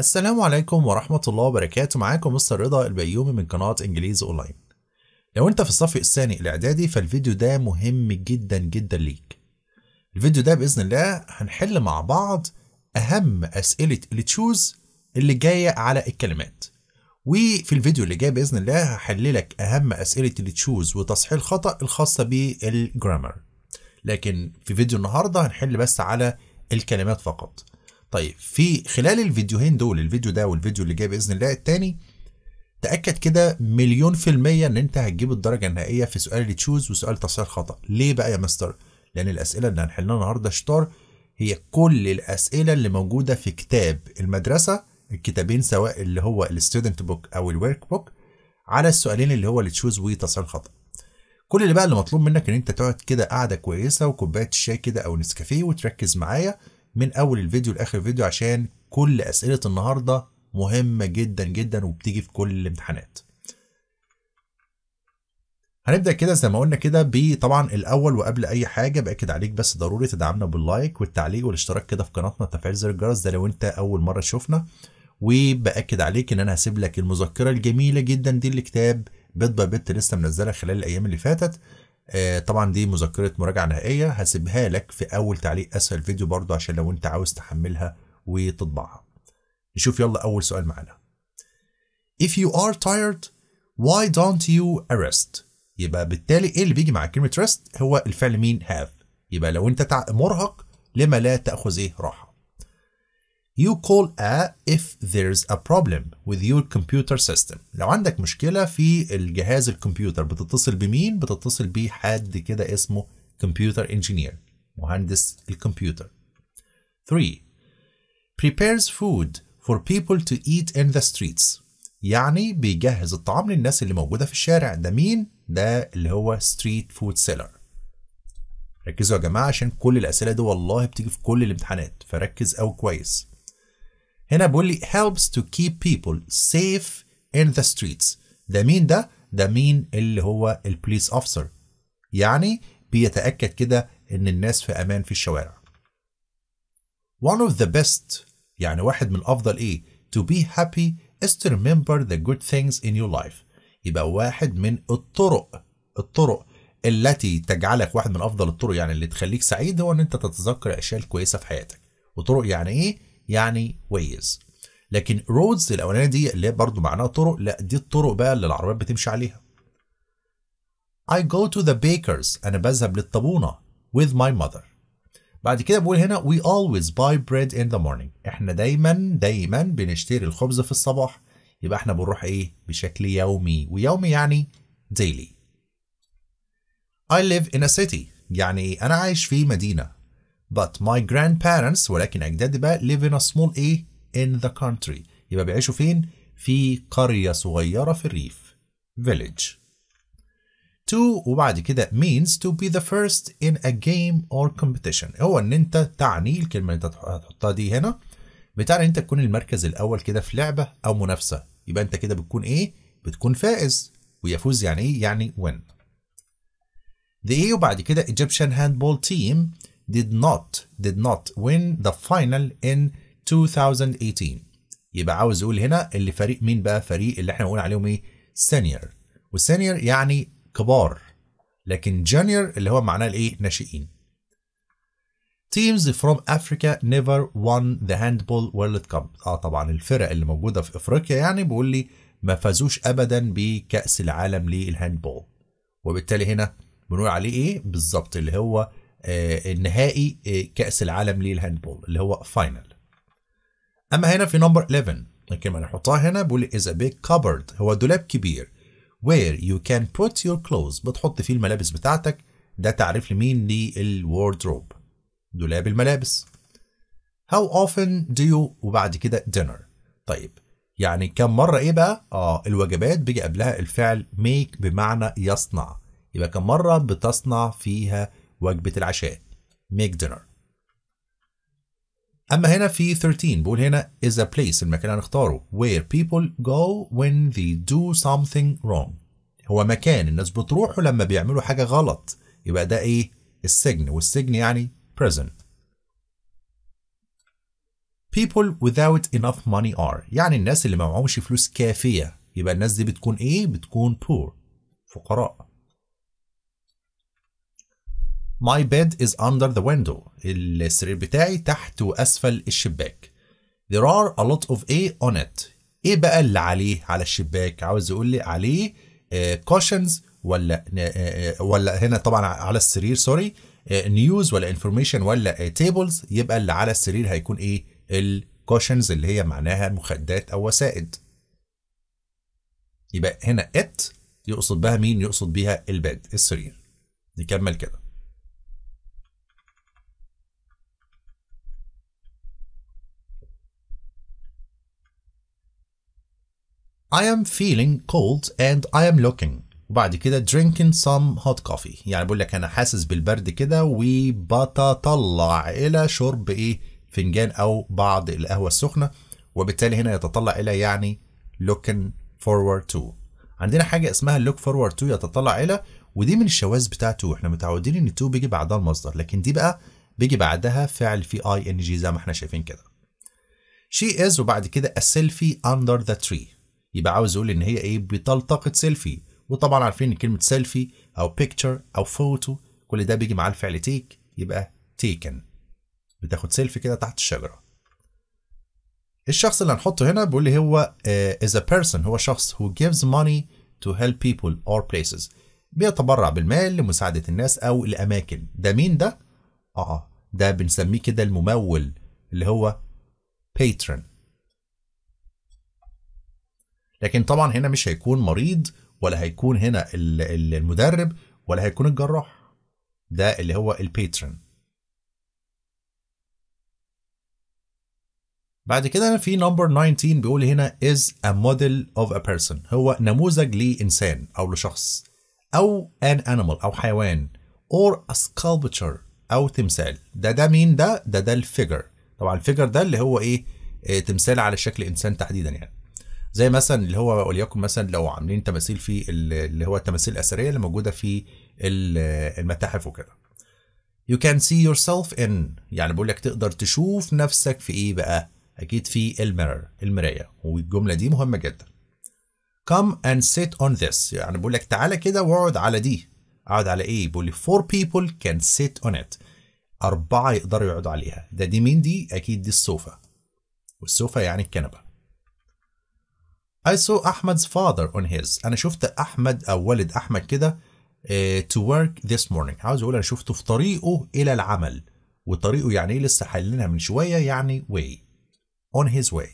السلام عليكم ورحمة الله وبركاته معاكم مستر رضا البيومي من قناة إنجليزي أونلاين لو أنت في الصف الثاني الإعدادي فالفيديو ده مهم جدا جدا ليك الفيديو ده بإذن الله هنحل مع بعض أهم أسئلة التشوز اللي جاية على الكلمات وفي الفيديو اللي جاي بإذن الله هحللك أهم أسئلة التشوز وتصحيح الخطأ الخاصة بالجرامر لكن في فيديو النهاردة هنحل بس على الكلمات فقط طيب في خلال الفيديوهين دول الفيديو ده والفيديو اللي جاي باذن الله الثاني تاكد كده مليون في الميه ان انت هتجيب الدرجه النهائيه في سؤال التشوز وسؤال تصحيح خطا ليه بقى يا مستر لان الاسئله اللي هنحلها النهارده شطار هي كل الاسئله اللي موجوده في كتاب المدرسه الكتابين سواء اللي هو الستودنت بوك او الورك بوك على السؤالين اللي هو التشوز وتصحيح خطا كل اللي بقى اللي مطلوب منك ان انت تقعد كده قاعده كويسه وكوبايه الشاي كده او نسكافيه وتركز معايا من اول الفيديو لاخر الفيديو عشان كل اسئله النهارده مهمه جدا جدا وبتيجي في كل الامتحانات هنبدا كده زي ما قلنا كده بطبعا الاول وقبل اي حاجه باكد عليك بس ضروري تدعمنا باللايك والتعليق والاشتراك كده في قناتنا وتفعيل زر الجرس ده لو انت اول مره تشوفنا وباكد عليك ان انا هسيب لك المذكره الجميله جدا دي الكتاب بيت باي بيت لسه منزلها خلال الايام اللي فاتت آه، طبعا دي مذكره مراجعه نهائيه هسيبها لك في اول تعليق اسفل الفيديو برضو عشان لو انت عاوز تحملها وتطبعها نشوف يلا اول سؤال معانا if you are tired why don't you rest يبقى بالتالي ايه اللي بيجي مع كلمه rest هو الفعل مين have يبقى لو انت مرهق لما لا تاخذ ايه راحه You call a if there's a problem with your computer system. لو عندك مشكلة في الجهاز الكمبيوتر بتتصل بمين؟ بتتصل بحد كده اسمه computer engineer مهندس الكمبيوتر. 3. Prepares food for people to eat in the streets. يعني بيجهز الطعام للناس اللي موجودة في الشارع ده مين؟ ده اللي هو street food seller. ركزوا يا جماعة عشان كل الأسئلة دي والله بتيجي في كل الامتحانات فركز أو كويس. هنا بيقول لي helps to keep people safe in the streets ده مين ده؟ ده مين اللي هو البوليس اوفيسر يعني بيتأكد كده إن الناس في أمان في الشوارع one of the best يعني واحد من أفضل إيه to be happy is to remember the good things in your life يبقى واحد من الطرق الطرق التي تجعلك واحد من أفضل الطرق يعني اللي تخليك سعيد هو إن أنت تتذكر الأشياء الكويسة في حياتك وطرق يعني إيه يعني ويز لكن رودز الاولانيه دي اللي برضه معناها طرق لا دي الطرق بقى اللي العربيات بتمشي عليها I go to the bakers انا بذهب للطابونه with my mother بعد كده بقول هنا we always buy bread in the morning احنا دايما دايما بنشتري الخبز في الصباح يبقى احنا بنروح ايه بشكل يومي ويومي يعني daily I live in a city يعني انا عايش في مدينه but my grandparents ولكن أجدادي بقى live in a small A in the country يبقى بيعيشوا فين؟ في قرية صغيرة في الريف village to وبعد كده means to be the first in a game or competition هو ان انت تعني الكلمة اللي انت هتحطها دي هنا بتعني انت تكون المركز الاول كده في لعبة او منافسة يبقى انت كده بتكون ايه؟ بتكون فائز ويفوز يعني ايه؟ يعني win the ايه وبعد كده Egyptian handball team did not did not win the final in 2018 يبقى عاوز يقول هنا اللي فريق مين بقى فريق اللي احنا بنقول عليهم ايه سينيور والسينيور يعني كبار لكن جونيور اللي هو معناه الايه ناشئين Teams from Africa never won the handball world cup اه طبعا الفرق اللي موجوده في افريقيا يعني بيقول لي ما فازوش ابدا بكاس العالم للهاندبول وبالتالي هنا بنقول عليه ايه بالظبط اللي هو آه، النهائي آه، كاس العالم للهاندبول اللي هو فاينل اما هنا في نمبر 11 لكن ما نحطها هنا بيقول is a big cupboard هو دولاب كبير where you can put your clothes بتحط فيه الملابس بتاعتك ده تعريف لمين للوردروب دولاب الملابس how often do you وبعد كده dinner طيب يعني كم مرة ايه بقى؟ اه الوجبات بيجي قبلها الفعل make بمعنى يصنع يبقى كم مرة بتصنع فيها وجبة العشاء make dinner أما هنا في 13 بقول هنا is a place المكان اللي هنختاره where people go when they do something wrong هو مكان الناس بتروحه لما بيعملوا حاجة غلط يبقى ده إيه السجن والسجن يعني prison people without enough money are يعني الناس اللي ما معهمش فلوس كافية يبقى الناس دي بتكون إيه بتكون poor فقراء My bed is under the window. السرير بتاعي تحت وأسفل الشباك. There are a lot of A on it. إيه بقى اللي عليه على الشباك؟ عاوز يقول لي عليه آه، cautions ولا آه، آه، ولا هنا طبعا على السرير سوري نيوز ولا انفورميشن ولا تيبلز يبقى اللي على السرير هيكون ايه الكوشنز اللي هي معناها مخدات او وسائد يبقى هنا ات يقصد بها مين يقصد بها البيد السرير نكمل كده I am feeling cold and I am looking وبعد كده drinking some hot coffee يعني بقول لك انا حاسس بالبرد كده وبتطلع الى شرب ايه فنجان او بعض القهوه السخنه وبالتالي هنا يتطلع الى يعني looking forward to عندنا حاجه اسمها look forward to يتطلع الى ودي من الشواذ بتاعته احنا متعودين ان تو بيجي بعدها المصدر لكن دي بقى بيجي بعدها فعل في اي ان جي زي ما احنا شايفين كده she is وبعد كده a selfie under the tree يبقى عاوز يقول ان هي ايه بتلتقط سيلفي وطبعا عارفين ان كلمه سيلفي او بيكتشر او فوتو كل ده بيجي مع الفعل تيك يبقى تيكن بتاخد سيلفي كده تحت الشجره الشخص اللي هنحطه هنا بيقول لي هو از آه، is a person هو شخص who gives money to help people or places بيتبرع بالمال لمساعدة الناس أو الأماكن ده مين ده؟ آه ده بنسميه كده الممول اللي هو patron لكن طبعا هنا مش هيكون مريض ولا هيكون هنا المدرب ولا هيكون الجراح ده اللي هو البيترن بعد كده في نمبر 19 بيقول هنا is a model of a person هو نموذج لإنسان أو لشخص أو an animal أو حيوان or a sculpture أو تمثال ده ده مين ده ده ده الفيجر طبعا الفيجر ده اللي هو إيه, إيه تمثال على شكل إنسان تحديدا يعني زي مثلا اللي هو وليكن مثلا لو عاملين تماثيل في اللي هو التماثيل الاثريه اللي موجوده في المتاحف وكده you can see yourself in يعني بقول لك تقدر تشوف نفسك في ايه بقى اكيد في الميرور المرايه والجمله دي مهمه جدا come and sit on this يعني بقول لك تعالى كده واقعد على دي اقعد على ايه بقول لي four people can sit on it اربعه يقدروا يقعدوا عليها ده دي مين دي اكيد دي السوفا والسوفا يعني الكنبه I saw Ahmed's father on his أنا شفت أحمد أو والد أحمد كده آه، to work this morning عاوز أقول أنا شفته في طريقه إلى العمل وطريقه يعني إيه لسه حللناها من شوية يعني way on his way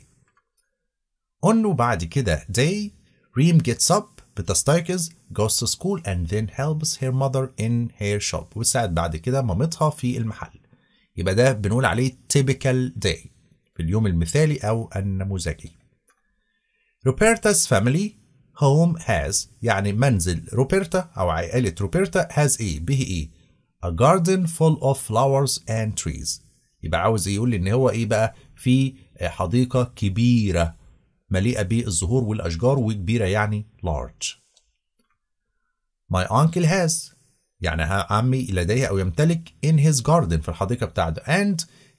on وبعد كده day ريم gets up بتستيقظ goes to school and then helps her mother in her shop وساعد بعد كده مامتها في المحل يبقى ده بنقول عليه typical day في اليوم المثالي أو النموذجي روبرتا's family home has يعني منزل روبرتا أو عائلة روبرتا has إيه به إيه a garden full of flowers and trees يبقى عاوز يقول لي إن هو إيه بقى في حديقة كبيرة مليئة بالزهور والأشجار وكبيرة يعني large my uncle has يعني عمي لديه أو يمتلك in his garden في الحديقة بتاعته and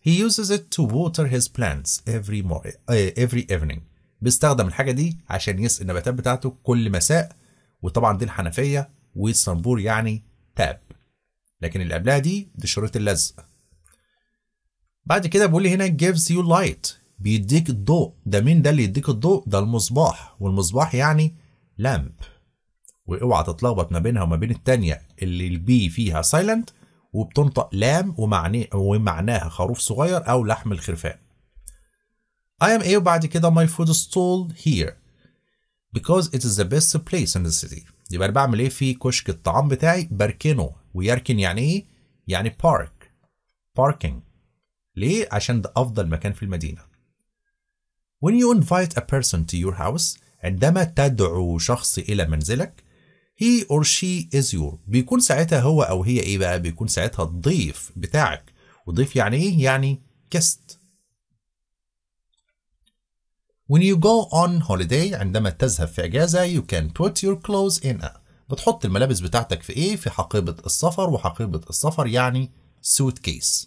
he uses it to water his plants every, eh, every evening بيستخدم الحاجه دي عشان يسقي النباتات بتاعته كل مساء وطبعا دي الحنفيه والصنبور يعني تاب لكن اللي قبلها دي دي شريط اللزق بعد كده بيقول لي هنا gives you light بيديك الضوء ده مين ده اللي يديك الضوء ده المصباح والمصباح يعني لامب واوعى تتلخبط ما بينها وما بين التانية اللي البي فيها سايلنت وبتنطق لام ومعناها خروف صغير او لحم الخرفان I am A وبعد كده my food stall here because it is the best place in the city يبقى أنا بعمل إيه في كشك الطعام بتاعي بركنه ويركن يعني إيه؟ يعني park parking ليه؟ عشان ده أفضل مكان في المدينة When you invite a person to your house عندما تدعو شخص إلى منزلك he or she is your بيكون ساعتها هو أو هي إيه بقى؟ بيكون ساعتها الضيف بتاعك وضيف يعني إيه؟ يعني guest When you go on holiday عندما تذهب في اجازة you can put your clothes in a بتحط الملابس بتاعتك في ايه في حقيبة السفر وحقيبة السفر يعني suitcase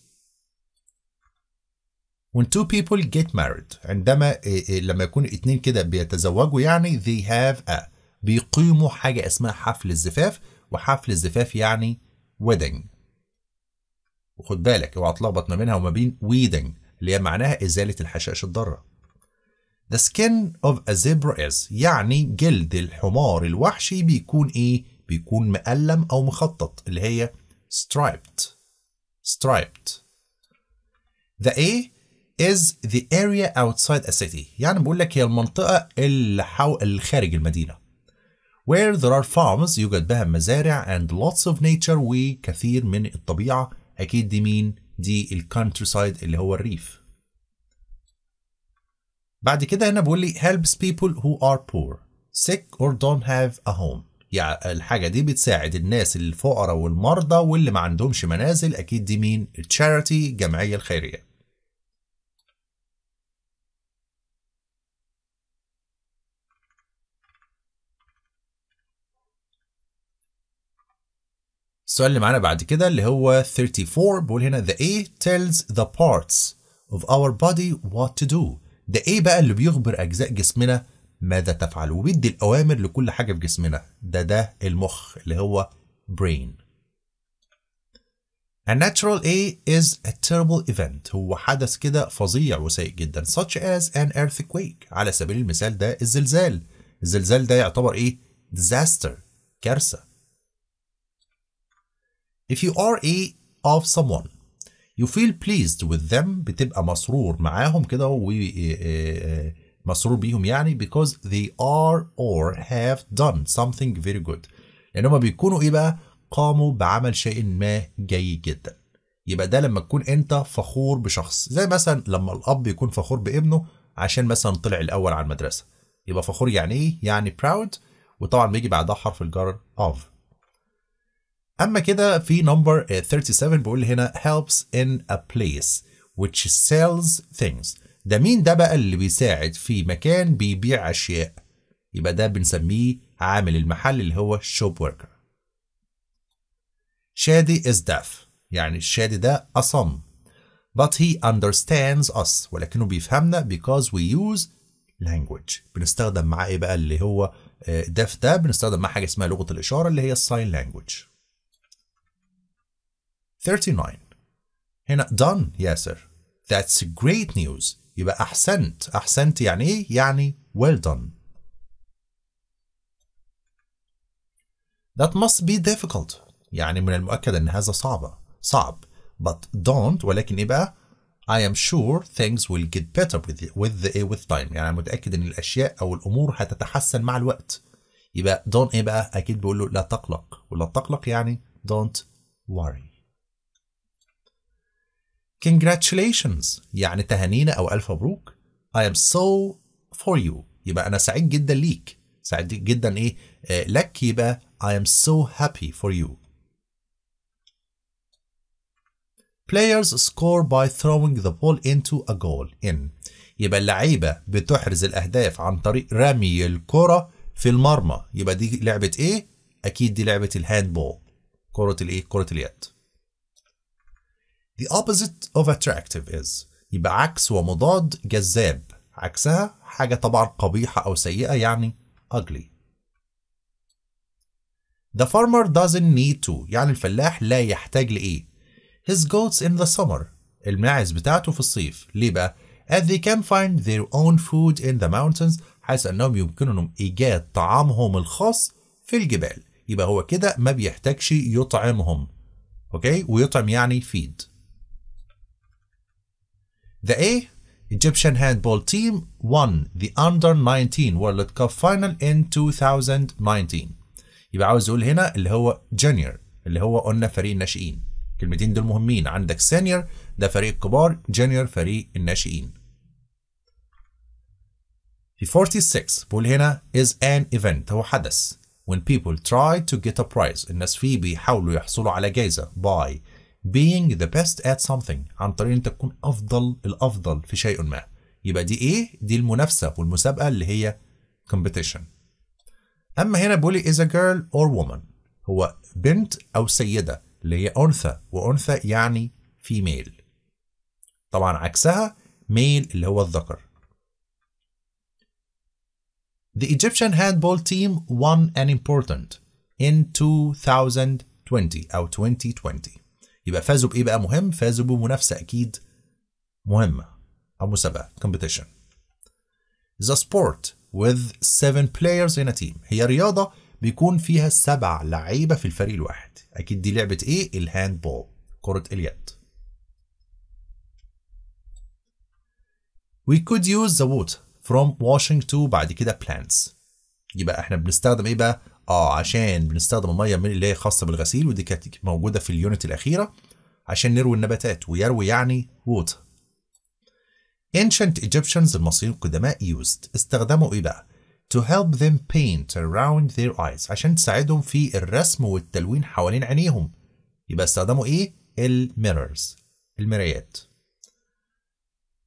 When two people get married عندما إيه، إيه، لما يكون اتنين كده بيتزوجوا يعني they have a بيقيموا حاجة اسمها حفل الزفاف وحفل الزفاف يعني wedding وخد بالك اوعى تلخبط ما بينها وما بين ويدنج اللي هي معناها ازالة الحشائش الضارة The skin of a zebra is يعني جلد الحمار الوحشي بيكون إيه؟ بيكون مقلم أو مخطط اللي هي striped striped The A is the area outside a city يعني بقول لك هي المنطقة اللي حول خارج المدينة where there are farms يوجد بها مزارع and lots of nature وكثير من الطبيعة أكيد دي مين؟ دي الكونتري سايد اللي هو الريف بعد كده هنا بيقول لي helps people who are poor sick or don't have a home يعني الحاجه دي بتساعد الناس الفقراء والمرضى واللي ما عندهمش منازل اكيد دي مين charity الجمعيه الخيريه السؤال اللي معانا بعد كده اللي هو 34 بيقول هنا the A tells the parts of our body what to do ده ايه بقى اللي بيخبر اجزاء جسمنا ماذا تفعل وبيدي الاوامر لكل حاجه في جسمنا ده ده المخ اللي هو brain A natural A is a terrible event هو حدث كده فظيع وسيء جدا such as an earthquake على سبيل المثال ده الزلزال الزلزال ده يعتبر ايه disaster كارثة If you are A of someone you feel pleased with them بتبقى مسرور معاهم كده ومسرور آه، آه، آه، بيهم يعني because they are or have done something very good ان يعني هما بيكونوا ايه بقى قاموا بعمل شيء ما جيد جدا يبقى ده لما تكون انت فخور بشخص زي مثلا لما الاب يكون فخور بابنه عشان مثلا طلع الاول على المدرسه يبقى فخور يعني ايه يعني proud وطبعا بيجي بعدها حرف الجر of اما كده في نمبر 37 بيقول هنا helps in a place which sells things ده مين ده بقى اللي بيساعد في مكان بيبيع اشياء يبقى ده بنسميه عامل المحل اللي هو shop worker شادي is deaf يعني الشادي ده أصم but he understands us ولكنه بيفهمنا because we use language بنستخدم معاه ايه بقى اللي هو آه، deaf ده بنستخدم معاه حاجة اسمها لغة الإشارة اللي هي الساين language 39 هنا done ياسر That's great news يبقى أحسنت أحسنت يعني إيه؟ يعني well done That must be difficult يعني من المؤكد أن هذا صعب صعب but don't ولكن إيه بقى؟ I am sure things will get better with the, with the with time يعني متأكد إن الأشياء أو الأمور هتتحسن مع الوقت يبقى don't إيه بقى؟ أكيد بقول له لا تقلق ولا تقلق يعني don't worry congratulations يعني تهانينا أو ألف مبروك I am so for you يبقى أنا سعيد جدا ليك سعيد جدا إيه آه لك يبقى I am so happy for you players score by throwing the ball into a goal in يبقى اللعيبة بتحرز الأهداف عن طريق رمي الكرة في المرمى يبقى دي لعبة إيه؟ أكيد دي لعبة الهاند بول كرة الإيه؟ كرة اليد The opposite of attractive is يبقى عكس ومضاد جذاب عكسها حاجة طبعا قبيحة أو سيئة يعني ugly The farmer doesn't need to يعني الفلاح لا يحتاج لإيه His goats in the summer الماعز بتاعته في الصيف ليه بقى as they can find their own food in the mountains حيث أنهم يمكنهم إيجاد طعامهم الخاص في الجبال يبقى هو كده ما بيحتاجش يطعمهم أوكي ويطعم يعني feed The A Egyptian handball team won the Under 19 World Cup final in 2019 يبقى عاوز يقول هنا اللي هو جونيور اللي هو قلنا فريق الناشئين الكلمتين دول مهمين عندك سينيور ده فريق الكبار جونيور فريق الناشئين في 46 بقول هنا is an event هو حدث when people try to get a prize الناس فيه بيحاولوا يحصلوا على جايزة by being the best at something عن طريق ان انت تكون افضل الافضل في شيء ما يبقى دي ايه دي المنافسه والمسابقه اللي هي competition اما هنا بولي is a girl or woman هو بنت او سيده اللي هي انثى وانثى يعني female طبعا عكسها ميل اللي هو الذكر The Egyptian handball team won an important in 2020 أو 2020 يبقى فازوا بايه بقى مهم فازوا بمنافسه اكيد مهمه او مسابقه كومبيتيشن the sport with seven players in a team هي رياضه بيكون فيها سبع لعيبه في الفريق الواحد اكيد دي لعبه ايه الهاند بول كره اليد we could use the wood from washing to بعد كده plants يبقى احنا بنستخدم ايه بقى اه عشان بنستخدم الميه من اللي هي خاصه بالغسيل ودي كانت موجوده في اليونت الاخيره عشان نروي النباتات ويروي يعني ووتر Ancient Egyptians المصريين القدماء used استخدموا ايه بقى؟ To help them paint around their eyes عشان تساعدهم في الرسم والتلوين حوالين عينيهم يبقى استخدموا ايه؟ الميررز المرايات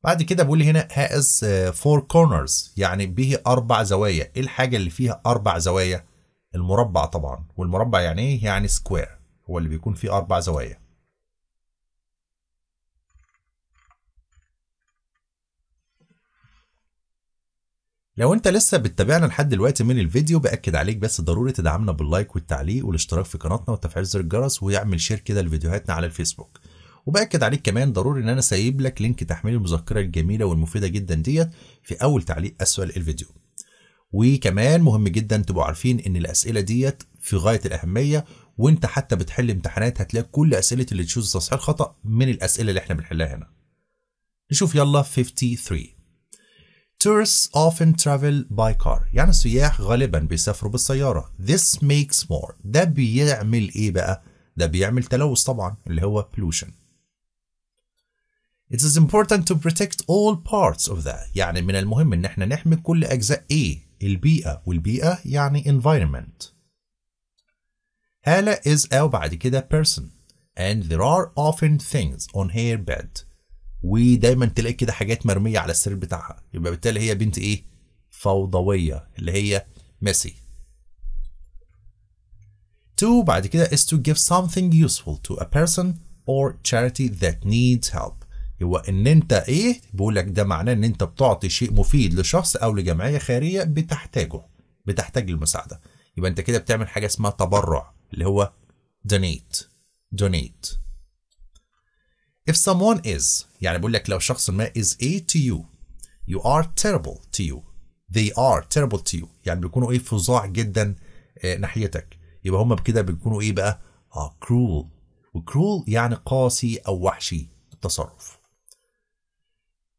بعد كده بيقول لي هنا has four corners يعني به أربع زوايا إيه الحاجة اللي فيها أربع زوايا؟ المربع طبعا والمربع يعني ايه يعني سكوير هو اللي بيكون فيه اربع زوايا لو انت لسه بتتابعنا لحد دلوقتي من الفيديو باكد عليك بس ضروري تدعمنا باللايك والتعليق والاشتراك في قناتنا وتفعيل زر الجرس ويعمل شير كده لفيديوهاتنا على الفيسبوك وباكد عليك كمان ضروري ان انا سايب لك لينك تحميل المذكره الجميله والمفيده جدا ديت في اول تعليق اسفل الفيديو وكمان مهم جدا تبقوا عارفين ان الاسئله ديت في غايه الاهميه وانت حتى بتحل امتحانات هتلاقي كل اسئله اللي تشوز تصحيح الخطا من الاسئله اللي احنا بنحلها هنا نشوف يلا 53 Tourists often travel by car يعني السياح غالبا بيسافروا بالسيارة This makes more ده بيعمل ايه بقى؟ ده بيعمل تلوث طبعا اللي هو pollution It is important to protect all parts of that يعني من المهم ان احنا نحمي كل اجزاء ايه البيئة والبيئة يعني environment هالة is أو بعد كده person and there are often things on her bed ودايما تلاقي كده حاجات مرمية على السرير بتاعها يبقى بالتالي هي بنت ايه فوضوية اللي هي messy to بعد كده is to give something useful to a person or charity that needs help هو ان انت ايه بيقول لك ده معناه ان انت بتعطي شيء مفيد لشخص او لجمعيه خيريه بتحتاجه بتحتاج المساعده يبقى انت كده بتعمل حاجه اسمها تبرع اللي هو donate donate if someone is يعني بيقول لك لو شخص ما is a to you you are terrible to you they are terrible to you يعني بيكونوا ايه فظاع جدا آه ناحيتك يبقى هم بكده بيكونوا ايه بقى اه cruel وcruel يعني قاسي او وحشي التصرف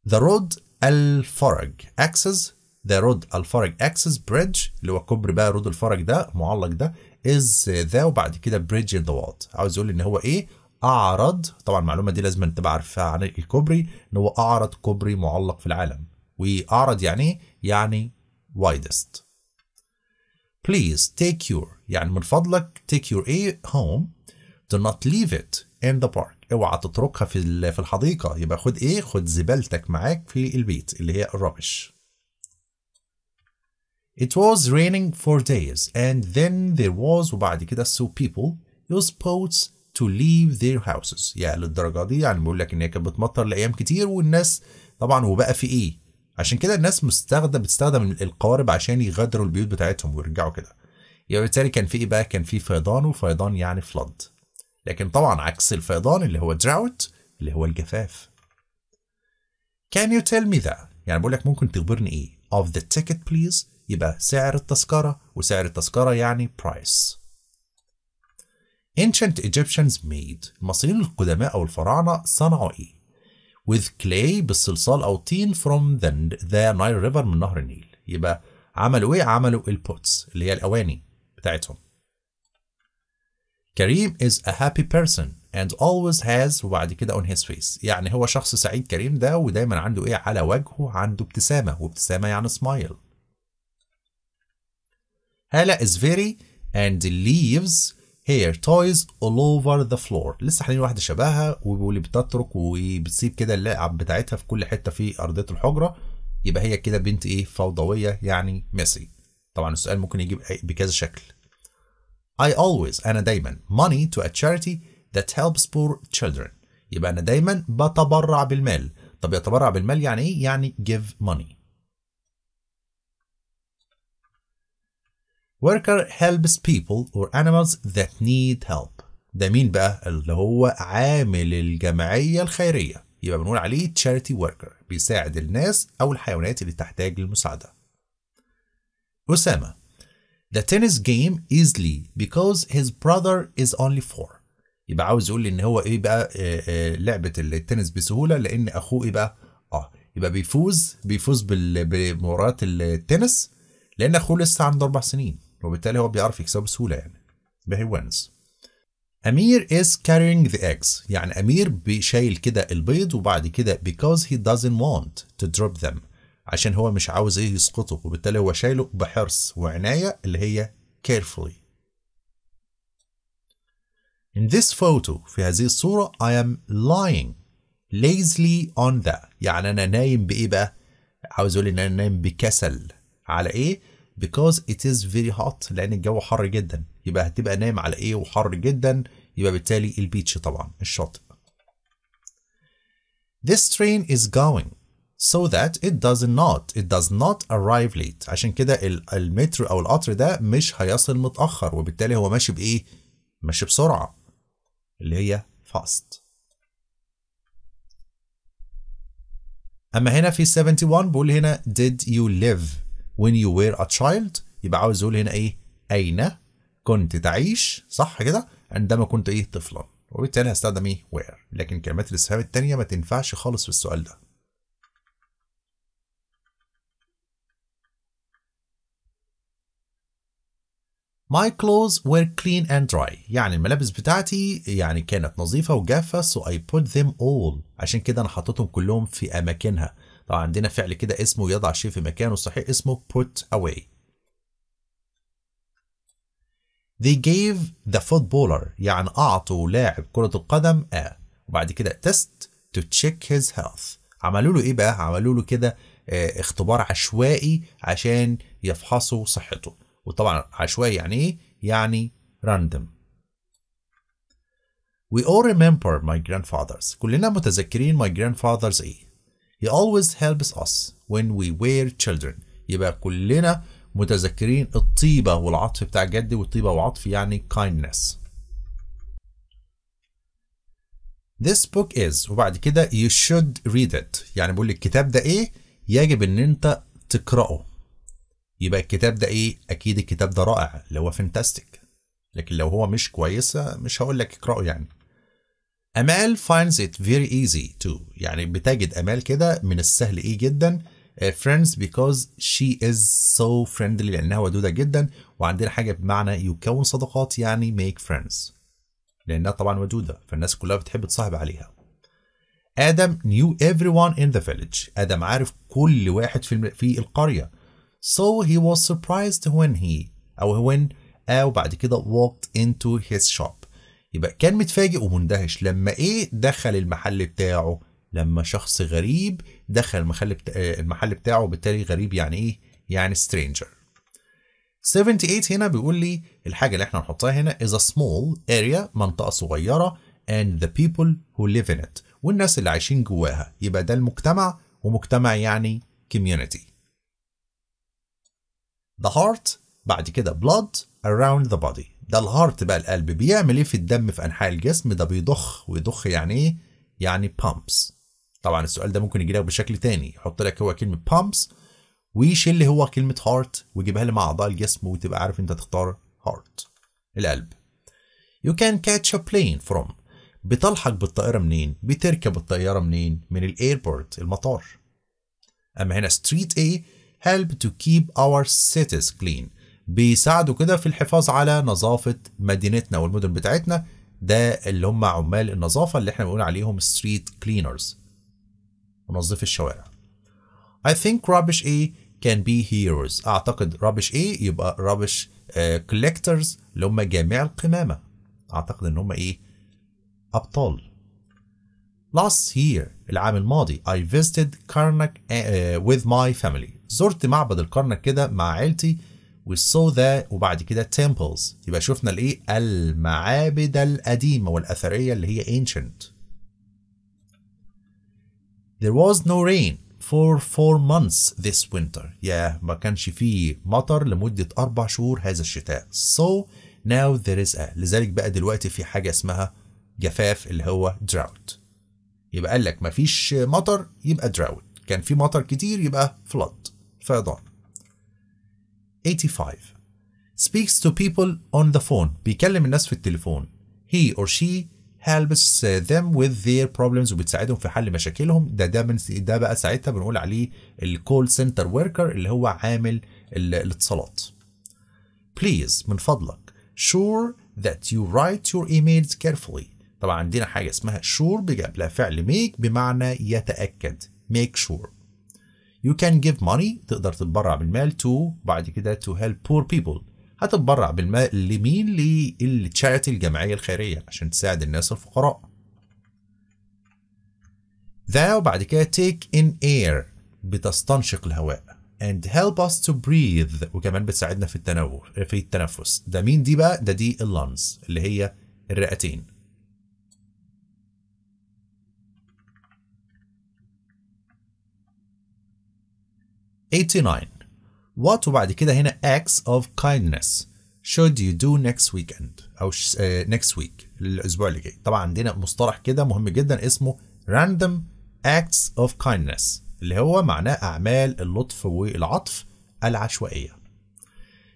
The Road الفرج access The Road الفرج access Bridge اللي هو كوبري بقى رود الفرج ده معلق ده is the وبعد كده bridge in the world عاوز يقول ان هو ايه اعرض طبعا المعلومه دي لازم تبقى عارفها عن الكوبري ان هو اعرض كوبري معلق في العالم واعرض يعني ايه يعني widest Please take your يعني من فضلك take your A home do not leave it in the park اوعى تتركها في في الحديقه يبقى خد ايه خد زبالتك معاك في البيت اللي هي الربش It was raining for days and then there was وبعد كده so people used boats to leave their houses يعني للدرجه دي يعني بيقول لك ان هي كانت بتمطر لايام كتير والناس طبعا وبقى في ايه عشان كده الناس مستخدم بتستخدم القوارب عشان يغادروا البيوت بتاعتهم ويرجعوا كده يبقى يعني بالتالي كان في ايه بقى كان في فيضان وفيضان يعني فلود لكن طبعا عكس الفيضان اللي هو drought اللي هو الجفاف Can you tell me that يعني بقول لك ممكن تخبرني ايه of the ticket please يبقى سعر التذكرة وسعر التذكرة يعني price Ancient Egyptians made المصريين القدماء أو الفراعنة صنعوا إيه؟ With clay بالصلصال أو طين from the, the Nile River من نهر النيل يبقى عملوا إيه؟ عملوا البوتس اللي هي الأواني بتاعتهم كريم is a happy person and always has وبعد كده on his face يعني هو شخص سعيد كريم ده ودايما عنده ايه على وجهه عنده ابتسامة وابتسامة يعني smile هلا is very and leaves hair toys all over the floor لسه حنين واحدة شبهها واللي بتترك وبتسيب كده اللعب بتاعتها في كل حتة في أرضية الحجرة يبقى هي كده بنت ايه فوضوية يعني ميسي طبعا السؤال ممكن يجيب بكذا شكل I always أنا دايما money to a charity that helps poor children يبقى أنا دايما بتبرع بالمال طب يتبرع بالمال يعني إيه؟ يعني give money Worker helps people or animals that need help ده مين بقى؟ اللي هو عامل الجمعية الخيرية يبقى بنقول عليه charity worker بيساعد الناس أو الحيوانات اللي تحتاج للمساعدة أسامة the tennis game easily because his brother is only four يبقى عاوز يقول لي ان هو ايه بقى آه، آه، لعبه التنس بسهوله لان اخوه ايه بقى اه يبقى بيفوز بيفوز بمباريات التنس لان اخوه لسه عنده اربع سنين وبالتالي هو بيعرف يكسبه بسهوله يعني he wins امير is carrying the eggs يعني امير بيشيل كده البيض وبعد كده because he doesn't want to drop them عشان هو مش عاوز ايه يسقطه وبالتالي هو شايله بحرص وعناية اللي هي carefully In this photo في هذه الصورة I am lying lazily on the يعني أنا نايم بإيه بقى؟ عاوز أقول إن أنا نايم بكسل على إيه؟ because it is very hot لأن الجو حر جدا يبقى هتبقى نايم على إيه وحر جدا يبقى بالتالي البيتش طبعا الشاطئ This train is going so that it does not it does not arrive late عشان كده المترو او القطر ده مش هيصل متاخر وبالتالي هو ماشي بايه ماشي بسرعه اللي هي fast اما هنا في 71 بقول هنا did you live when you were a child يبقى عاوز يقول هنا ايه اين كنت تعيش صح كده عندما كنت ايه طفلا وبالتالي هستخدم ايه where لكن كلمات الاستفهام التانية ما تنفعش خالص في السؤال ده My clothes were clean and dry يعني الملابس بتاعتي يعني كانت نظيفة وجافة so I put them all عشان كده أنا حطيتهم كلهم في أماكنها طبعا عندنا فعل كده اسمه يضع شيء في مكانه صحيح اسمه put away They gave the footballer يعني أعطوا لاعب كرة القدم a آه. وبعد كده test to check his health عملوا له إيه بقى؟ عملوا له كده آه، اختبار عشوائي عشان يفحصوا صحته وطبعا عشوائي يعني ايه؟ يعني راندوم We all remember my grandfathers. كلنا متذكرين my grandfathers ايه؟ He always helps us when we were children. يبقى كلنا متذكرين الطيبة والعطف بتاع جدي والطيبة وعطف يعني kindness. This book is وبعد كده you should read it يعني بقول الكتاب ده ايه يجب ان انت تقرأه يبقى الكتاب ده ايه اكيد الكتاب ده رائع اللي هو فانتاستيك لكن لو هو مش كويس مش هقول لك اقراه يعني امال finds it very easy to يعني بتجد امال كده من السهل ايه جدا آه، friends because she is so friendly لانها ودوده جدا وعندنا حاجه بمعنى يكون صداقات يعني make friends لانها طبعا ودوده فالناس كلها بتحب تصاحب عليها ادم knew everyone in the village ادم عارف كل واحد في في القريه So he was surprised when he أو when أو بعد كده walked into his shop يبقى كان متفاجئ ومندهش لما إيه دخل المحل بتاعه لما شخص غريب دخل المحل بتا... المحل بتاعه وبالتالي غريب يعني إيه؟ يعني stranger 78 هنا بيقول لي الحاجة اللي احنا هنحطها هنا is a small area منطقة صغيرة and the people who live in it والناس اللي عايشين جواها يبقى ده المجتمع ومجتمع يعني community the heart بعد كده blood around the body ده الهارت بقى القلب بيعمل ايه في الدم في انحاء الجسم ده بيضخ ويضخ يعني ايه يعني pumps طبعا السؤال ده ممكن يجي لك بشكل تاني يحط لك هو كلمه pumps ويشيل هو كلمه هارت ويجيبها لي مع اعضاء الجسم وتبقى عارف انت تختار هارت القلب you can catch a plane from بتلحق بالطائره منين بتركب الطياره منين من الايربورت المطار اما هنا street A help to keep our cities clean بيساعدوا كده في الحفاظ على نظافة مدينتنا والمدن بتاعتنا ده اللي هم عمال النظافة اللي احنا بنقول عليهم street cleaners منظف الشوارع I think rubbish A can be heroes أعتقد rubbish A يبقى rubbish uh, collectors اللي هم جميع القمامة أعتقد إن هم إيه أبطال Last year العام الماضي I visited Karnak uh, with my family زرت معبد الكرنك كده مع عيلتي we saw the وبعد كده temples يبقى شفنا الايه المعابد القديمة والأثرية اللي هي ancient There was no rain for four months this winter yeah ما كانش فيه مطر لمدة أربع شهور هذا الشتاء so now there is a لذلك بقى دلوقتي في حاجة اسمها جفاف اللي هو drought يبقى قال لك مفيش مطر يبقى دراوت كان في مطر كتير يبقى فلود فيضان 85 speaks to people on the phone بيكلم الناس في التليفون he or she helps them with their problems وبتساعدهم في حل مشاكلهم ده ده من ده بقى ساعتها بنقول عليه الكول سنتر وركر اللي هو عامل الاتصالات please من فضلك sure that you write your emails carefully طبعا عندنا حاجه اسمها شور بجاب لها فعل make بمعنى يتاكد make sure you can give money تقدر تتبرع بالمال to بعد كده to help poor people هتتبرع بالمال لمين للتشاريتي الجمعيه الخيريه عشان تساعد الناس الفقراء ذا وبعد كده take in air بتستنشق الهواء and help us to breathe وكمان بتساعدنا في التنفس في التنفس ده مين دي بقى ده دي اللانز اللي هي الرئتين 89 what وبعد كده هنا acts of kindness should you do next weekend او آه، next week الاسبوع اللي جاي طبعا عندنا مصطلح كده مهم جدا اسمه random acts of kindness اللي هو معناه اعمال اللطف والعطف العشوائيه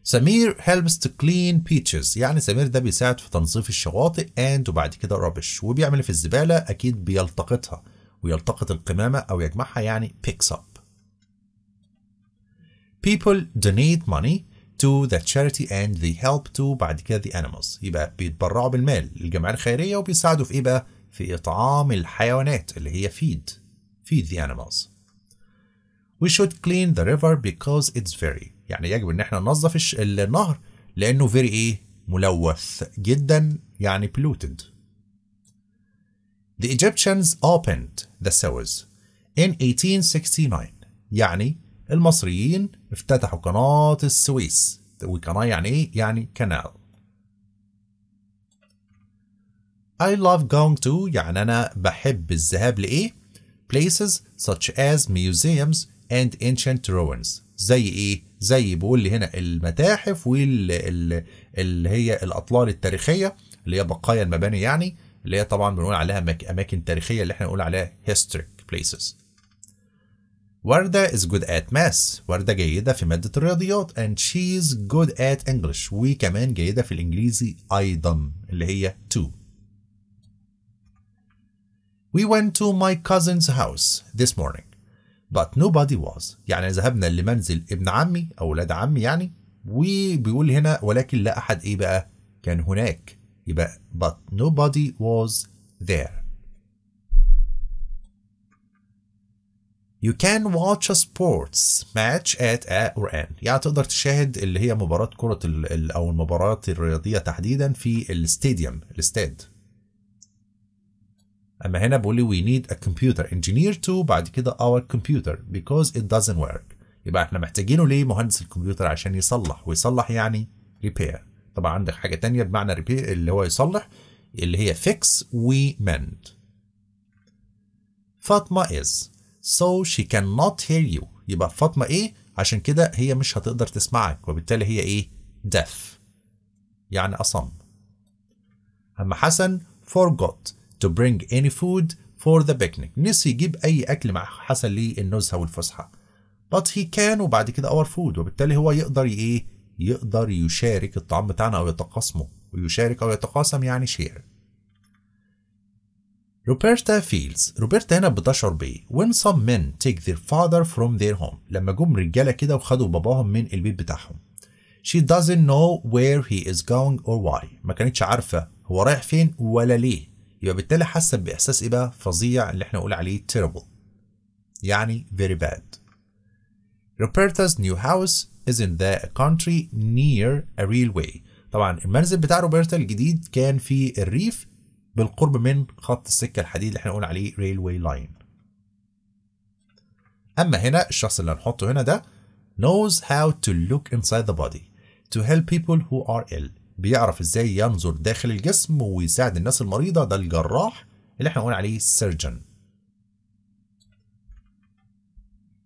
سمير helps to clean peaches يعني سمير ده بيساعد في تنظيف الشواطئ and وبعد كده rubbish وبيعمل في الزبالة أكيد بيلتقطها ويلتقط القمامة أو يجمعها يعني picks up people donate money to the charity and they help to بعد كده the animals يبقى بيتبرعوا بالمال للجمعية الخيرية وبيساعدوا في إيه بقى؟ في إطعام الحيوانات اللي هي feed feed the animals We should clean the river because it's very يعني يجب إن احنا ننظف النهر لأنه very إيه؟ ملوث جدا يعني polluted The Egyptians opened the sewers in 1869 يعني المصريين افتتحوا قناة السويس وقناة يعني ايه؟ يعني كنال I love going to يعني أنا بحب الذهاب لإيه؟ Places such as museums and ancient ruins زي إيه؟ زي بيقول لي هنا المتاحف واللي هي الأطلال التاريخية اللي هي بقايا المباني يعني اللي هي طبعا بنقول عليها أماكن تاريخية اللي احنا بنقول عليها historic places وردة is good at math. وردة جيدة في مادة الرياضيات and she is good at English. وكمان جيدة في الإنجليزي أيضا اللي هي two. We went to my cousin's house this morning. But nobody was. يعني ذهبنا لمنزل ابن عمي أو ولاد عمي يعني وبيقول هنا ولكن لا أحد إيه بقى كان هناك يبقى but nobody was there. You can watch a sports match at a or an يعني تقدر تشاهد اللي هي مباراة كرة أو المباراة الرياضية تحديدا في الستاديوم الاستاد أما هنا بيقول لي we need a computer engineer to بعد كده our computer because it doesn't work يبقى احنا محتاجينه ليه مهندس الكمبيوتر عشان يصلح ويصلح يعني repair طبعا عندك حاجة تانية بمعنى repair اللي هو يصلح اللي هي fix we mend فاطمة is so she cannot hear you يبقى فاطمة ايه عشان كده هي مش هتقدر تسمعك وبالتالي هي ايه deaf يعني أصم أما حسن forgot to bring any food for the picnic نسي يجيب أي أكل مع حسن للنزهة والفسحة but he can وبعد كده our food وبالتالي هو يقدر ايه يقدر يشارك الطعام بتاعنا أو يتقاسمه ويشارك أو يتقاسم يعني share روبرتا فيلز روبرتا هنا بتشعر بايه when some men take their father from their home لما جم رجاله كده وخدوا باباهم من البيت بتاعهم she doesn't know where he is going or why ما كانتش عارفه هو رايح فين ولا ليه يبقى بالتالي حاسه باحساس ايه بقى فظيع اللي احنا نقول عليه terrible يعني very bad روبرتا's new house is in the country near a railway طبعا المنزل بتاع روبرتا الجديد كان في الريف بالقرب من خط السكة الحديد اللي احنا قلنا عليه railway line أما هنا الشخص اللي هنحطه هنا ده knows how to look inside the body to help people who are ill بيعرف ازاي ينظر داخل الجسم ويساعد الناس المريضة ده الجراح اللي احنا قلنا عليه surgeon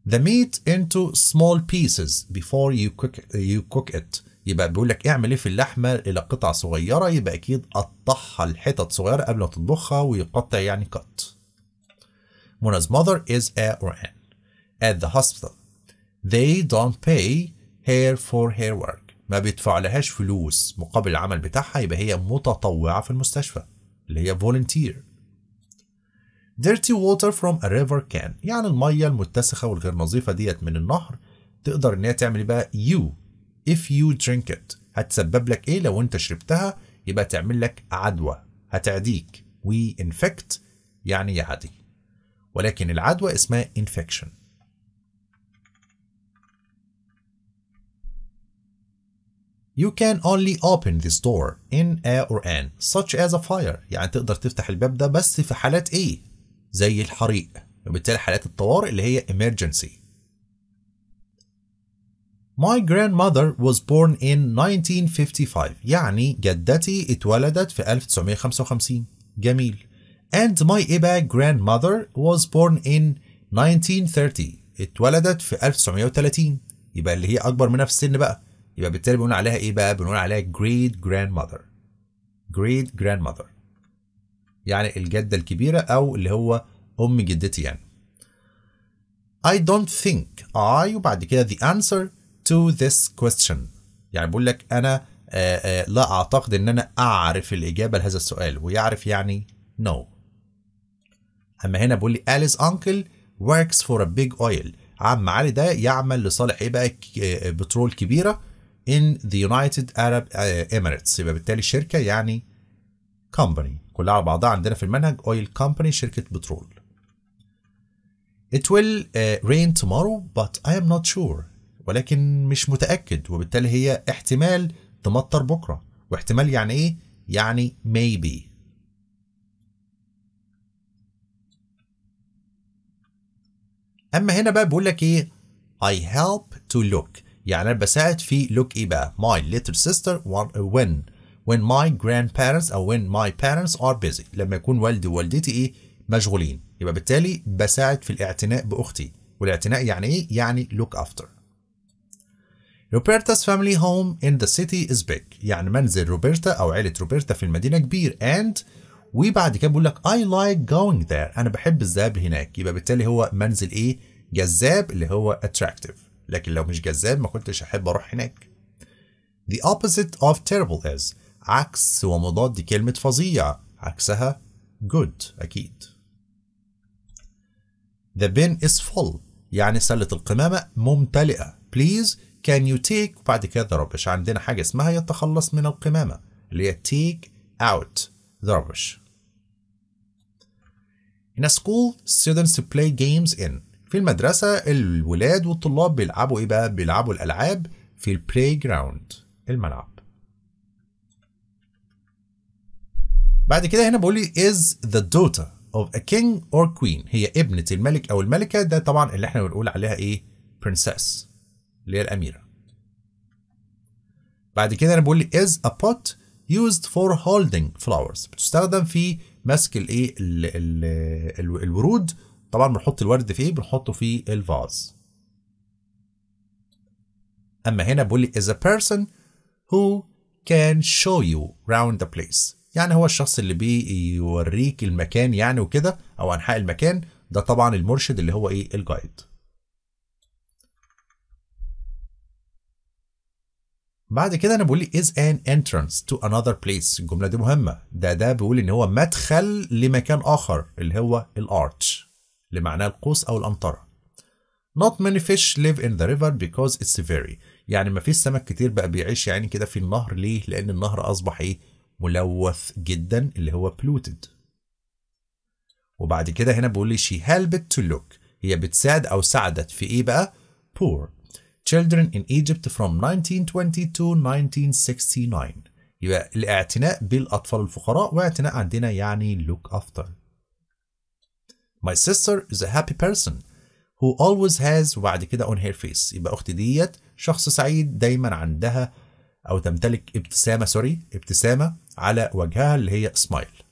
The meat into small pieces before you cook, you cook it يبقى بيقول لك اعمل ايه في اللحمه الى قطع صغيره يبقى اكيد قطعها لحتت صغيره قبل ما تطبخها ويقطع يعني قط. Mona's mother is a an at the hospital. They don't pay her for her work. ما بيدفعلهاش فلوس مقابل العمل بتاعها يبقى هي متطوعه في المستشفى اللي هي volunteer. Dirty water from a river can يعني الميه المتسخه والغير نظيفه ديت من النهر تقدر ان هي تعمل بقى يو if you drink it هتسبب لك ايه لو انت شربتها يبقى تعمل لك عدوى هتعديك we infect يعني يعدي ولكن العدوى اسمها infection You can only open this door in a or an such as a fire يعني تقدر تفتح الباب ده بس في حالات ايه زي الحريق وبالتالي حالات الطوارئ اللي هي emergency My grandmother was born in 1955 يعني جدتي اتولدت في 1955 جميل and my Iba grandmother was born in 1930 اتولدت في 1930 يبقى اللي هي أكبر منها في السن بقى يبقى بالتالي بنقول عليها إيه بقى بنقول عليها great grandmother great grandmother يعني الجدة الكبيرة أو اللي هو أم جدتي يعني I don't think I وبعد كده the answer to this question يعني بيقول لك انا آه، آه، لا اعتقد ان انا اعرف الاجابه لهذا السؤال ويعرف يعني no اما هنا بيقول لي اليس انكل works for a big oil عم علي ده يعمل لصالح ايه بقى آه، بترول كبيره in the United Arab Emirates يبقى بالتالي شركه يعني company كلها على بعضها عندنا في المنهج oil company شركه بترول It will uh, rain tomorrow but I am not sure ولكن مش متأكد وبالتالي هي احتمال تمطر بكرة واحتمال يعني ايه؟ يعني maybe اما هنا بقى بيقول لك ايه I help to look يعني انا بساعد في look ايه بقى my little sister when when my grandparents او when my parents are busy لما يكون والدي ووالدتي ايه مشغولين يبقى بالتالي بساعد في الاعتناء باختي والاعتناء يعني ايه يعني look after روبرتاس family home in the city is big يعني منزل روبرتا أو عيلة روبرتا في المدينة كبير and وبعد كده بيقول لك I like going there أنا بحب الذهاب هناك يبقى بالتالي هو منزل إيه؟ جذاب اللي هو attractive لكن لو مش جذاب ما كنتش أحب أروح هناك The opposite of terrible is عكس ومضاد كلمة فظيع عكسها good أكيد The bin is full يعني سلة القمامة ممتلئة Please كان يو تيك وبعد كده rubbish عندنا حاجة اسمها يتخلص من القمامة اللي هي take out the rubbish In a school students play games in في المدرسة الولاد والطلاب بيلعبوا ايه بقى؟ بيلعبوا الألعاب في البلاي جراوند الملعب بعد كده هنا بقول لي is the daughter of a king or queen هي ابنة الملك أو الملكة ده طبعا اللي احنا بنقول عليها ايه princess اللي هي الأميرة بعد كده أنا بقول لي is a pot used for holding flowers بتستخدم في مسك الايه الورود طبعا بنحط الورد في ايه بنحطه في الفاز اما هنا بقول لي is a person who can show you round the place يعني هو الشخص اللي بيوريك المكان يعني وكده او انحاء المكان ده طبعا المرشد اللي هو ايه الجايد بعد كده انا بقول لي is an entrance to another place الجمله دي مهمه ده ده بيقول ان هو مدخل لمكان اخر اللي هو الارتش اللي معناه القوس او الامطره not many fish live in the river because it's very يعني ما فيش سمك كتير بقى بيعيش يعني كده في النهر ليه لان النهر اصبح ايه ملوث جدا اللي هو polluted وبعد كده هنا بيقول لي she helped to look هي بتساعد او ساعدت في ايه بقى poor Children in Egypt from 1920 to 1969 يبقى الاعتناء بالاطفال الفقراء واعتناء عندنا يعني look after My sister is a happy person who always has وبعد كده on her face يبقى اختي ديت شخص سعيد دايما عندها او تمتلك ابتسامه سوري ابتسامه على وجهها اللي هي smile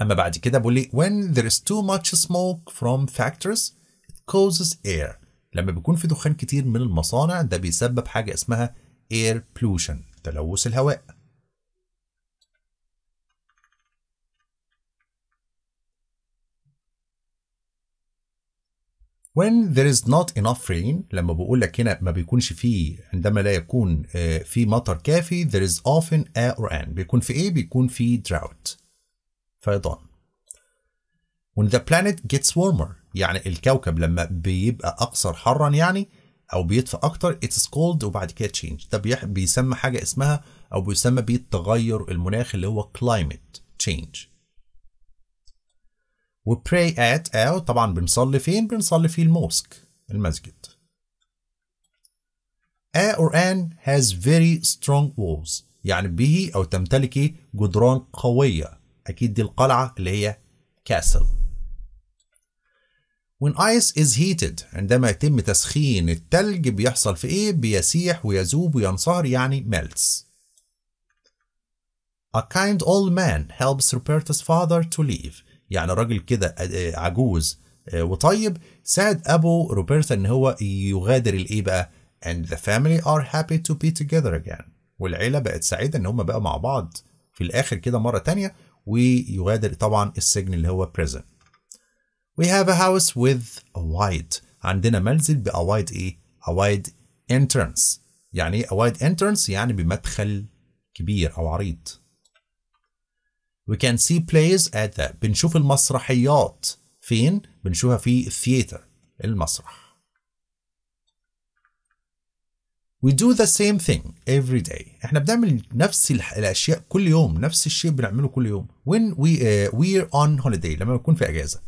اما بعد كده بقول لي when there is too much smoke from factors causes air لما بيكون في دخان كتير من المصانع ده بيسبب حاجة اسمها air pollution تلوث الهواء when there is not enough rain لما بقول لك هنا ما بيكونش فيه عندما لا يكون آه، في مطر كافي there is often a or an بيكون في ايه بيكون في drought فيضان when the planet gets warmer يعني الكوكب لما بيبقى اكثر حرا يعني او بيدفى اكتر اتس كولد وبعد كده تشينج ده بيسمى حاجه اسمها او بيسمى بيه التغير المناخ اللي هو كلايمت تشينج وبراي ات او طبعا بنصلي فين بنصلي في الموسك المسجد A or an has very strong walls يعني به أو تمتلكي جدران قوية أكيد دي القلعة اللي هي castle When ice is heated عندما يتم تسخين التلج بيحصل في ايه؟ بيسيح ويذوب وينصهر يعني melts. A kind old man helps Rupert's father to leave. يعني راجل كده آه، آه، عجوز آه، وطيب ساعد ابو روبرتا ان هو يغادر الايه بقى؟ And the family are happy to be together again. والعيله بقت سعيده ان هم بقى مع بعض في الاخر كده مره تانية ويغادر طبعا السجن اللي هو prison. We have a house with a wide عندنا منزل بأوايد a wide إيه؟ a wide entrance يعني إيه a wide entrance يعني بمدخل كبير أو عريض. We can see plays at the بنشوف المسرحيات فين؟ بنشوفها في الثياتر المسرح. We do the same thing every day. احنا بنعمل نفس الاشياء كل يوم، نفس الشيء بنعمله كل يوم. When we uh, we're on holiday لما بنكون في اجازه.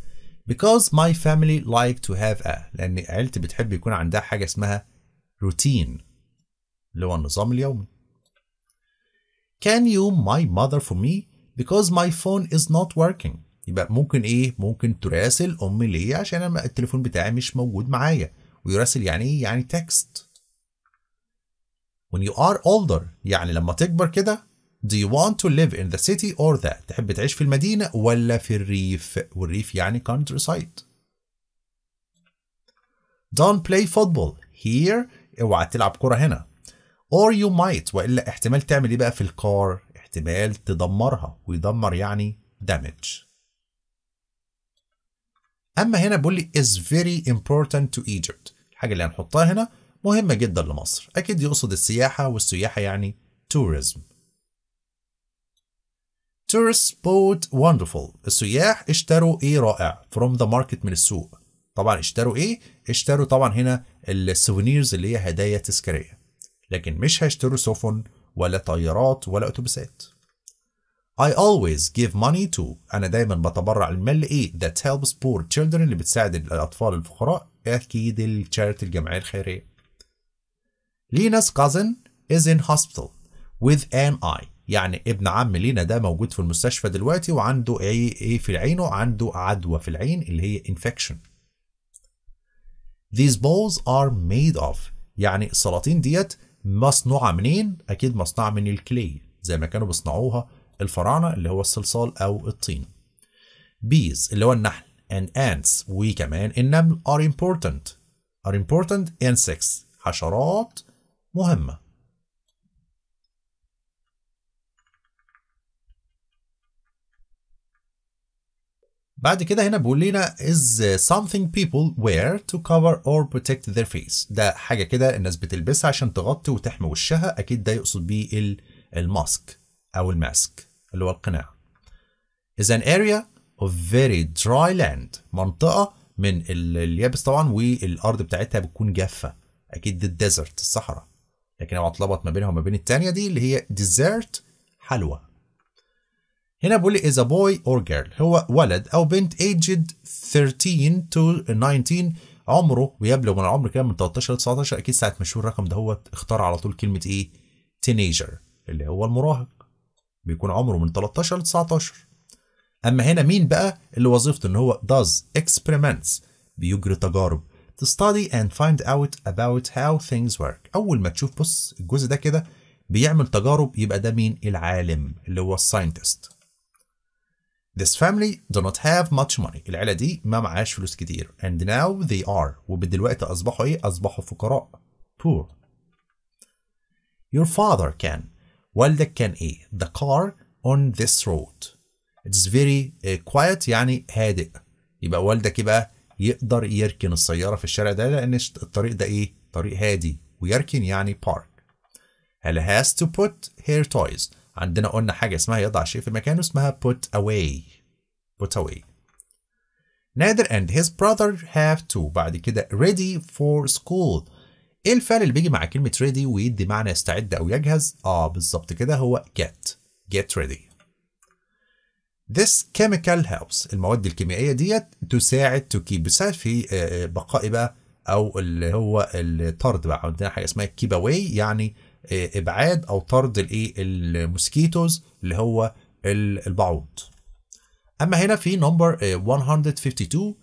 because my family like to have a لأن عيلتي بتحب يكون عندها حاجة اسمها روتين اللي هو النظام اليومي can you my mother for me because my phone is not working يبقى ممكن ايه ممكن تراسل امي ليه عشان انا التليفون بتاعي مش موجود معايا ويراسل يعني ايه يعني تكست when you are older يعني لما تكبر كده Do you want to live in the city or the تحب تعيش في المدينة ولا في الريف والريف يعني countryside Don't play football here اوعى تلعب كرة هنا or you might والا احتمال تعمل ايه بقى في الكار احتمال تدمرها ويدمر يعني damage اما هنا بيقول لي is very important to Egypt الحاجة اللي هنحطها هنا مهمة جدا لمصر اكيد يقصد السياحة والسياحة يعني tourism tourists bought wonderful السياح اشتروا ايه رائع from the market من السوق طبعا اشتروا ايه اشتروا طبعا هنا السوفينيرز اللي هي هدايا تذكاريه لكن مش هيشتروا سفن ولا طيارات ولا اتوبيسات I always give money to أنا دايما بتبرع المال لإيه؟ that helps poor children اللي بتساعد الأطفال الفقراء أكيد التشاريتي الجمعية الخيرية. Lena's cousin is in hospital with an eye يعني ابن عم لينا ده موجود في المستشفى دلوقتي وعنده ايه, ايه في عينه عنده عدوى في العين اللي هي انفكشن These balls are made of يعني السلاطين ديت مصنوعة منين؟ أكيد مصنوعة من الكلي زي ما كانوا بيصنعوها الفراعنة اللي هو الصلصال أو الطين. Bees اللي هو النحل and ants وكمان النمل are important are important insects حشرات مهمة بعد كده هنا بيقول لنا is something people wear to cover or protect their face ده حاجة كده الناس بتلبسها عشان تغطي وتحمي وشها أكيد ده يقصد بيه الماسك أو الماسك اللي هو القناع is an area of very dry land منطقة من اليابس طبعا والأرض بتاعتها بتكون جافة أكيد دي الديزرت الصحراء لكن لو اتلخبط ما بينها وما بين التانية دي اللي هي ديزرت حلوى هنا بيقول لي is a boy or girl هو ولد أو بنت aged 13 to 19 عمره ويبلغ من العمر كده من 13 ل 19 أكيد ساعة مشهور الرقم ده هو اختار على طول كلمة إيه؟ teenager اللي هو المراهق بيكون عمره من 13 ل 19 أما هنا مين بقى اللي وظيفته إن هو does experiments بيجري تجارب to study and find out about how things work أول ما تشوف بص الجزء ده كده بيعمل تجارب يبقى ده مين العالم اللي هو الساينتست This family do not have much money. العيلة دي ما معاش فلوس كتير. And now they are. وبدلوقتي أصبحوا إيه؟ أصبحوا فقراء. Poor. Your father can. والدك كان إيه؟ The car on this road. It's very uh, quiet يعني هادئ. يبقى والدك يبقى يقدر يركن السيارة في الشارع ده لأن الطريق ده إيه؟ طريق هادي. ويركن يعني park. هل has to put her toys. عندنا قلنا حاجة اسمها يضع شيء في مكانه اسمها put away put away نادر and his brother have to بعد كده ready for school ايه الفعل اللي بيجي مع كلمة ready ويدي معنى يستعد أو يجهز؟ اه بالظبط كده هو get get ready This chemical helps المواد الكيميائية ديت تساعد to keep تساعد في آه، آه، بقاء بقى أو اللي هو الطرد بقى عندنا حاجة اسمها keep away يعني آه، ابعاد او طرد الايه الموسكيتوز اللي هو البعوض اما هنا في نمبر 152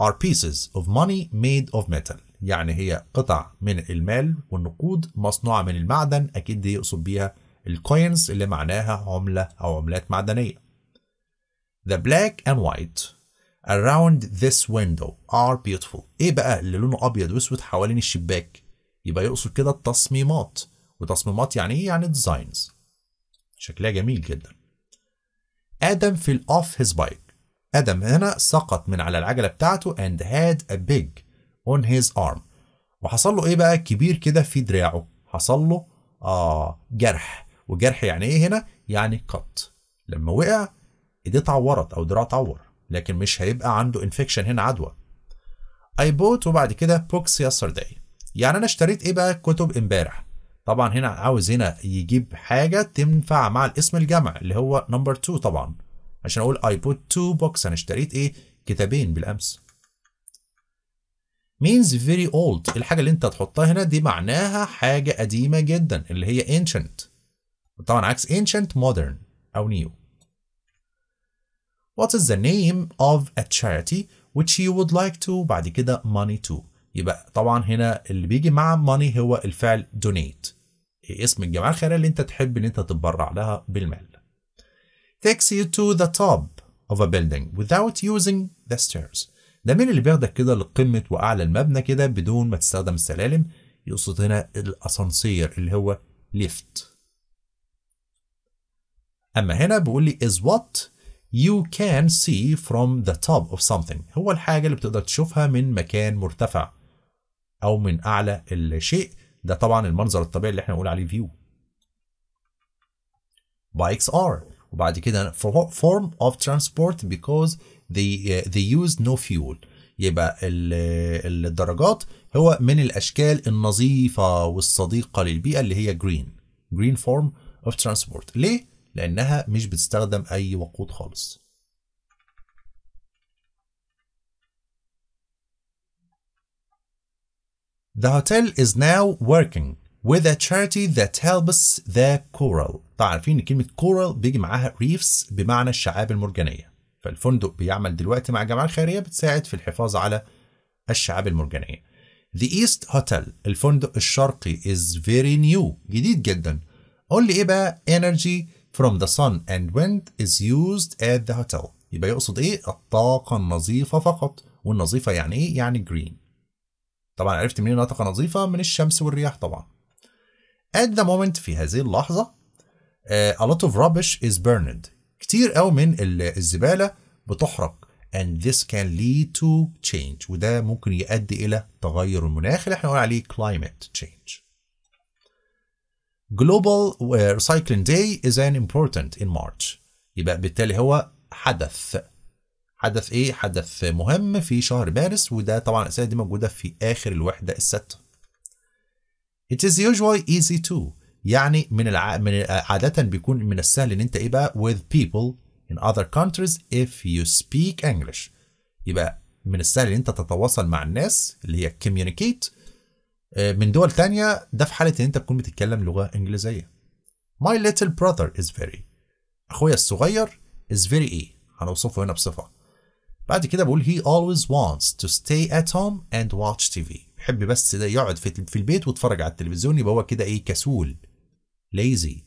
آه، are pieces of money made of metal يعني هي قطع من المال والنقود مصنوعة من المعدن أكيد دي يقصد بيها الكوينز اللي معناها عملة أو عملات معدنية The black and white around this window are beautiful إيه بقى اللي لونه أبيض وأسود حوالين الشباك يبقى يقصد كده التصميمات وتصميمات يعني ايه يعني ديزاينز شكلها جميل جدا ادم في اوف هيز بايك ادم هنا سقط من على العجله بتاعته اند هاد ا بيج اون هيز ارم وحصل له ايه بقى كبير كده في دراعه حصل له آه جرح وجرح يعني ايه هنا يعني قط لما وقع ايديه اتعورت او دراعه اتعور لكن مش هيبقى عنده انفكشن هنا عدوى اي بوت وبعد كده بوكس يسترداي يعني انا اشتريت ايه بقى كتب امبارح طبعا هنا عاوز هنا يجيب حاجة تنفع مع الاسم الجمع اللي هو نمبر 2 طبعا عشان اقول I put two books انا اشتريت ايه كتابين بالامس means very old الحاجة اللي انت هتحطها هنا دي معناها حاجة قديمة جدا اللي هي ancient طبعا عكس ancient modern او new What is the name of a charity which you would like to بعد كده money to يبقى طبعا هنا اللي بيجي مع money هو الفعل donate اسم الجمعيه الخيريه اللي انت تحب ان انت تتبرع لها بالمال takes you to the top of a building without using the stairs ده مين اللي بياخدك كده لقمة وأعلى المبنى كده بدون ما تستخدم السلالم يقصد هنا الأسانسير اللي هو ليفت أما هنا بيقول لي is what you can see from the top of something هو الحاجة اللي بتقدر تشوفها من مكان مرتفع أو من أعلى الشيء ده طبعا المنظر الطبيعي اللي احنا بنقول عليه فيو by XR وبعد كده form of transport because they uh, they use no fuel يبقى الدرجات هو من الاشكال النظيفه والصديقه للبيئه اللي هي green green form of transport ليه لانها مش بتستخدم اي وقود خالص The hotel is now working with a charity that helps the coral. طبعا عارفين كلمة coral بيجي معاها reefs بمعنى الشعاب المرجانية. فالفندق بيعمل دلوقتي مع جمعية خيرية بتساعد في الحفاظ على الشعاب المرجانية. The East Hotel الفندق الشرقي is very new جديد جدا. قول لي ايه بقى energy from the sun and wind is used at the hotel. يبقى يقصد ايه؟ الطاقة النظيفة فقط. والنظيفة يعني ايه؟ يعني green. طبعا عرفت منين ناطقه طاقه نظيفه من الشمس والرياح طبعا at the moment في هذه اللحظه آه، a lot of rubbish is burned كتير قوي من الزباله بتحرق and this can lead to change وده ممكن يؤدي الى تغير المناخ اللي احنا قلنا عليه climate change global recycling آه، day is an important in March يبقى بالتالي هو حدث حدث ايه حدث مهم في شهر مارس وده طبعا الاسئله دي موجوده في اخر الوحده السادسه It is usually easy to يعني من الع... من عادة بيكون من السهل ان انت ايه بقى with people in other countries if you speak English يبقى من السهل ان انت تتواصل مع الناس اللي هي communicate آه، من دول تانية ده في حالة ان انت تكون بتتكلم لغة انجليزية My little brother is very اخويا الصغير is very ايه هنوصفه هنا بصفة بعد كده بقول اولويز always wants to stay at home and watch TV بيحب بس ده يقعد في في البيت ويتفرج على التلفزيون يبقى هو كده ايه كسول ليزي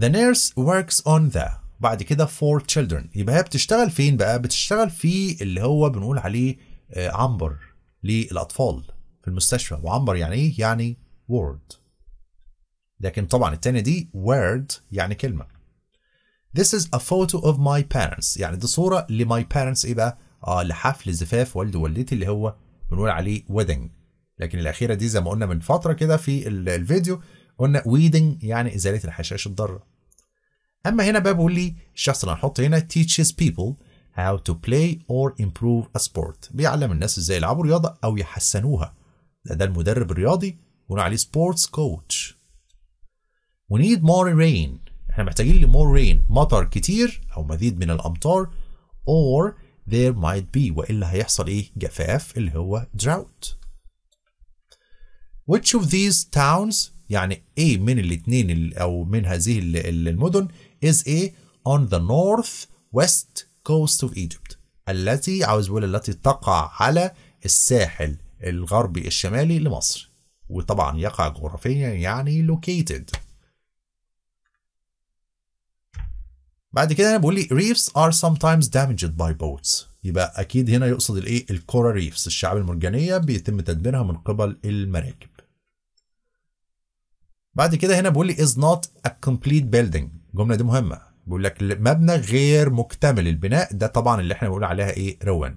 The nurse works on the بعد كده for children يبقى هي بتشتغل فين بقى؟ بتشتغل في اللي هو بنقول عليه آه، عنبر للأطفال في المستشفى وعنبر يعني ايه؟ يعني وورد لكن طبعا الثانيه دي word يعني كلمة This is a photo of my parents يعني دي صورة لماي parents ايه بقى؟ اه لحفل زفاف والد ووالدتي اللي هو بنقول عليه wedding لكن الأخيرة دي زي ما قلنا من فترة كده في الفيديو قلنا weeding يعني إزالة الحشائش الضارة أما هنا بقى بيقول لي الشخص اللي هنحطه هنا teaches people how to play or improve a sport بيعلم الناس ازاي يلعبوا رياضة أو يحسنوها ده ده المدرب الرياضي بنقول عليه sports coach We need more rain احنا محتاجين لمور rain مطر كتير او مزيد من الامطار or there might be والا هيحصل ايه جفاف اللي هو drought which of these towns يعني ايه من الاثنين او من هذه المدن is a on the north west coast of Egypt التي عاوز بقول التي تقع على الساحل الغربي الشمالي لمصر وطبعا يقع جغرافيا يعني located بعد كده انا بقول لي reefs are sometimes damaged by boats يبقى اكيد هنا يقصد الايه الكورا ريفز الشعاب المرجانيه بيتم تدميرها من قبل المراكب بعد كده هنا بيقول لي is not a complete building الجمله دي مهمه بيقول لك مبنى غير مكتمل البناء ده طبعا اللي احنا بنقول عليها ايه روان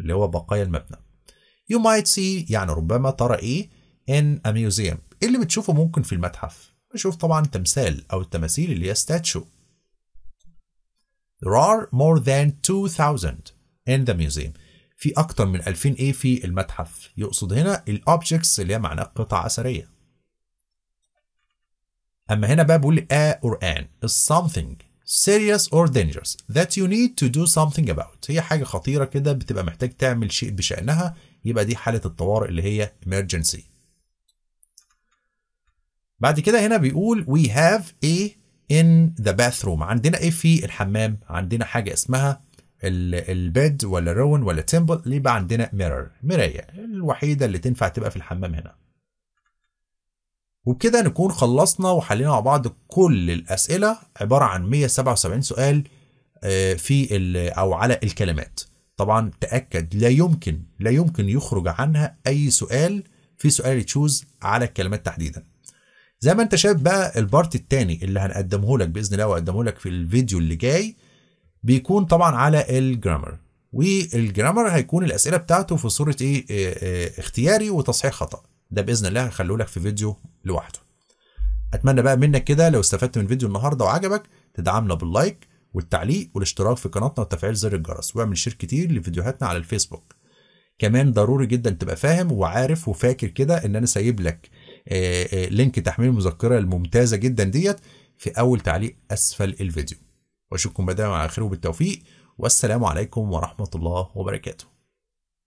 اللي هو بقايا المبنى you might see يعني ربما ترى ايه in a museum إيه اللي بتشوفه ممكن في المتحف بشوف طبعا تمثال او التماثيل اللي هي ستاتشو There are more than 2000 in the museum. في أكثر من 2000 إيه في المتحف يقصد هنا الأوبجيكتس اللي هي معناها قطع أثرية أما هنا بقى بيقول a or an is something serious or dangerous that you need to do something about هي حاجة خطيرة كده بتبقى محتاج تعمل شيء بشأنها يبقى دي حالة الطوارئ اللي هي emergency بعد كده هنا بيقول we have a in the bathroom عندنا ايه في الحمام عندنا حاجه اسمها البيد ولا رون ولا تمبل اللي يبقى عندنا ميرور مرايه الوحيده اللي تنفع تبقى في الحمام هنا وبكده نكون خلصنا وحلينا مع بعض كل الاسئله عباره عن 177 سؤال آه، في او على الكلمات طبعا تاكد لا يمكن لا يمكن يخرج عنها اي سؤال في سؤال تشوز على الكلمات تحديدا زي ما انت شايف بقى البارت الثاني اللي هنقدمه لك باذن الله وهقدمه لك في الفيديو اللي جاي بيكون طبعا على الجرامر والجرامر هيكون الاسئله بتاعته في صوره ايه, إيه،, إيه، اختياري وتصحيح خطا ده باذن الله هخليه لك في فيديو لوحده اتمنى بقى منك كده لو استفدت من فيديو النهارده وعجبك تدعمنا باللايك والتعليق والاشتراك في قناتنا وتفعيل زر الجرس واعمل شير كتير لفيديوهاتنا على الفيسبوك كمان ضروري جدا تبقى فاهم وعارف وفاكر كده ان انا سايب لك آه، آه، لينك تحميل المذكره الممتازه جدا ديت في اول تعليق اسفل الفيديو واشوفكم بدايه على خير وبالتوفيق والسلام عليكم ورحمه الله وبركاته